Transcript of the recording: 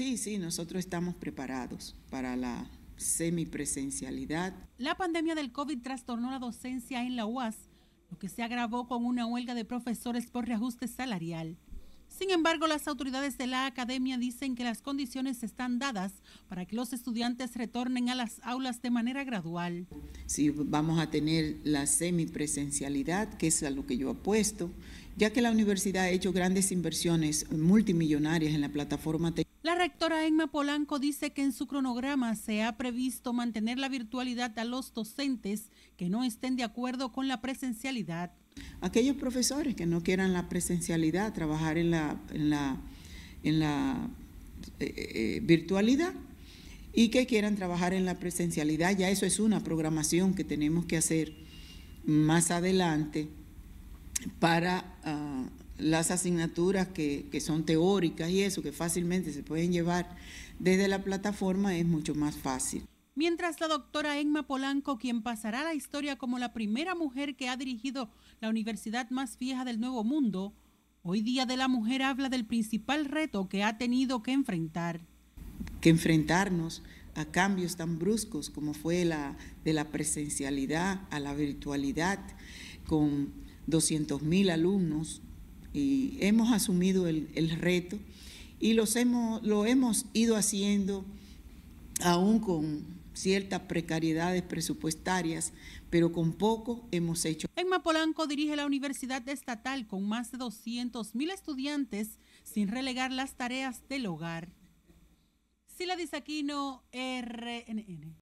Sí, sí, nosotros estamos preparados para la semipresencialidad. La pandemia del COVID trastornó la docencia en la UAS, lo que se agravó con una huelga de profesores por reajuste salarial. Sin embargo, las autoridades de la academia dicen que las condiciones están dadas para que los estudiantes retornen a las aulas de manera gradual. Si sí, vamos a tener la semipresencialidad, que es a lo que yo apuesto, ya que la universidad ha hecho grandes inversiones multimillonarias en la plataforma la rectora Emma Polanco dice que en su cronograma se ha previsto mantener la virtualidad a los docentes que no estén de acuerdo con la presencialidad. Aquellos profesores que no quieran la presencialidad, trabajar en la, la, en la eh, eh, virtualidad y que quieran trabajar en la presencialidad, ya eso es una programación que tenemos que hacer más adelante para ah, las asignaturas que, son teóricas y eso, que fácilmente se pueden llevar desde la plataforma, es mucho más fácil. Mientras la doctora Emma Polanco, quien pasará la historia como la primera mujer que ha dirigido la universidad más vieja del Nuevo Mundo, hoy día de la mujer habla del principal reto que ha tenido que enfrentar. Que enfrentarnos a cambios tan bruscos como fue la de la presencialidad a la virtualidad, con 200.000 alumnos y hemos asumido el, reto y los hemos, lo hemos ido haciendo aún con ciertas precariedades presupuestarias, pero con poco hemos hecho. Emma Polanco dirige la Universidad Estatal con más de 200 mil estudiantes sin relegar las tareas del hogar. Sila Disaquino, RNN.